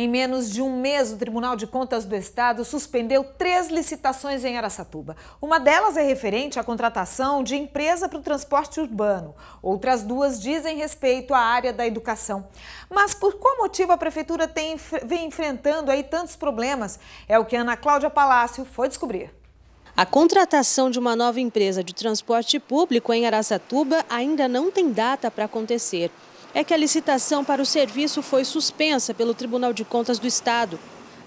Em menos de um mês, o Tribunal de Contas do Estado suspendeu três licitações em Aracatuba. Uma delas é referente à contratação de empresa para o transporte urbano. Outras duas dizem respeito à área da educação. Mas por qual motivo a Prefeitura tem, vem enfrentando aí tantos problemas? É o que Ana Cláudia Palácio foi descobrir. A contratação de uma nova empresa de transporte público em Aracatuba ainda não tem data para acontecer é que a licitação para o serviço foi suspensa pelo Tribunal de Contas do Estado.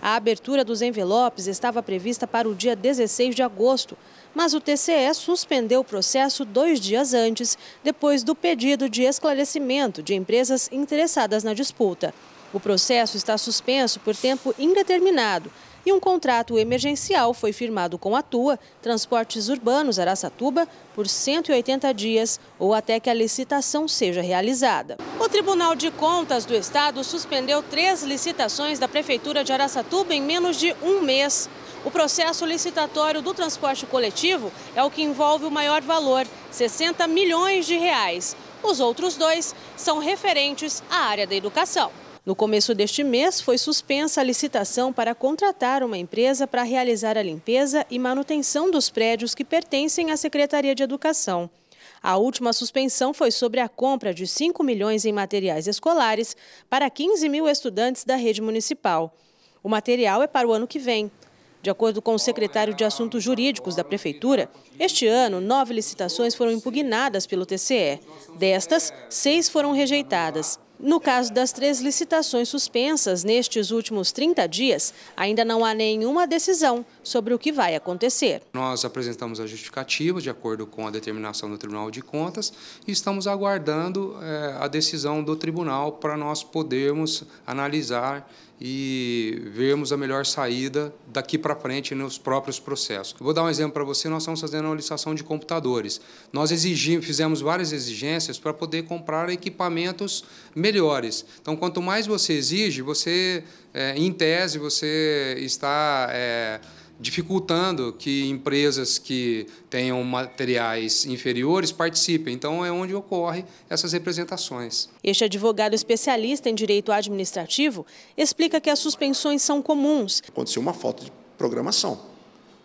A abertura dos envelopes estava prevista para o dia 16 de agosto, mas o TCE suspendeu o processo dois dias antes, depois do pedido de esclarecimento de empresas interessadas na disputa. O processo está suspenso por tempo indeterminado e um contrato emergencial foi firmado com a TUA, Transportes Urbanos Araçatuba, por 180 dias ou até que a licitação seja realizada. O Tribunal de Contas do Estado suspendeu três licitações da Prefeitura de Araçatuba em menos de um mês. O processo licitatório do transporte coletivo é o que envolve o maior valor, 60 milhões de reais. Os outros dois são referentes à área da educação. No começo deste mês, foi suspensa a licitação para contratar uma empresa para realizar a limpeza e manutenção dos prédios que pertencem à Secretaria de Educação. A última suspensão foi sobre a compra de 5 milhões em materiais escolares para 15 mil estudantes da rede municipal. O material é para o ano que vem. De acordo com o secretário de Assuntos Jurídicos da Prefeitura, este ano, nove licitações foram impugnadas pelo TCE. Destas, seis foram rejeitadas. No caso das três licitações suspensas nestes últimos 30 dias, ainda não há nenhuma decisão sobre o que vai acontecer. Nós apresentamos a justificativa de acordo com a determinação do Tribunal de Contas e estamos aguardando é, a decisão do Tribunal para nós podermos analisar e vermos a melhor saída daqui para frente nos próprios processos. vou dar um exemplo para você, nós estamos fazendo uma licitação de computadores. Nós exigimos, fizemos várias exigências para poder comprar equipamentos melhores. Então, quanto mais você exige, você, é, em tese, você está... É, dificultando que empresas que tenham materiais inferiores participem. Então é onde ocorrem essas representações. Este advogado especialista em direito administrativo explica que as suspensões são comuns. Aconteceu uma falta de programação.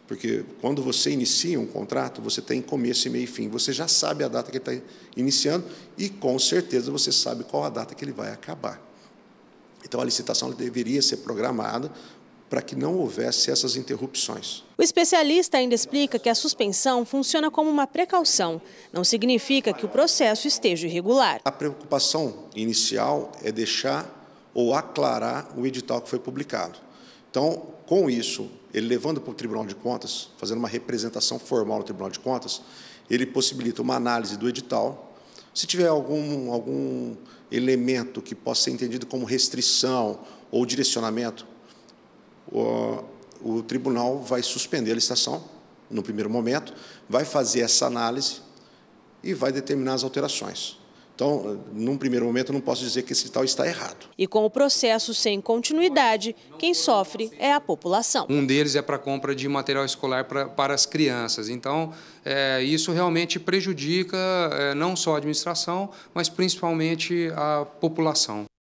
Porque quando você inicia um contrato, você tem começo, e meio e fim. Você já sabe a data que ele está iniciando e, com certeza, você sabe qual a data que ele vai acabar. Então, a licitação deveria ser programada para que não houvesse essas interrupções. O especialista ainda explica que a suspensão funciona como uma precaução, não significa que o processo esteja irregular. A preocupação inicial é deixar ou aclarar o edital que foi publicado. Então, com isso, ele levando para o Tribunal de Contas, fazendo uma representação formal no Tribunal de Contas, ele possibilita uma análise do edital. Se tiver algum, algum elemento que possa ser entendido como restrição ou direcionamento, o, o tribunal vai suspender a licitação, no primeiro momento, vai fazer essa análise e vai determinar as alterações. Então, num primeiro momento, eu não posso dizer que esse tal está errado. E com o processo sem continuidade, quem sofre é a população. Um deles é para a compra de material escolar para, para as crianças. Então, é, isso realmente prejudica é, não só a administração, mas principalmente a população.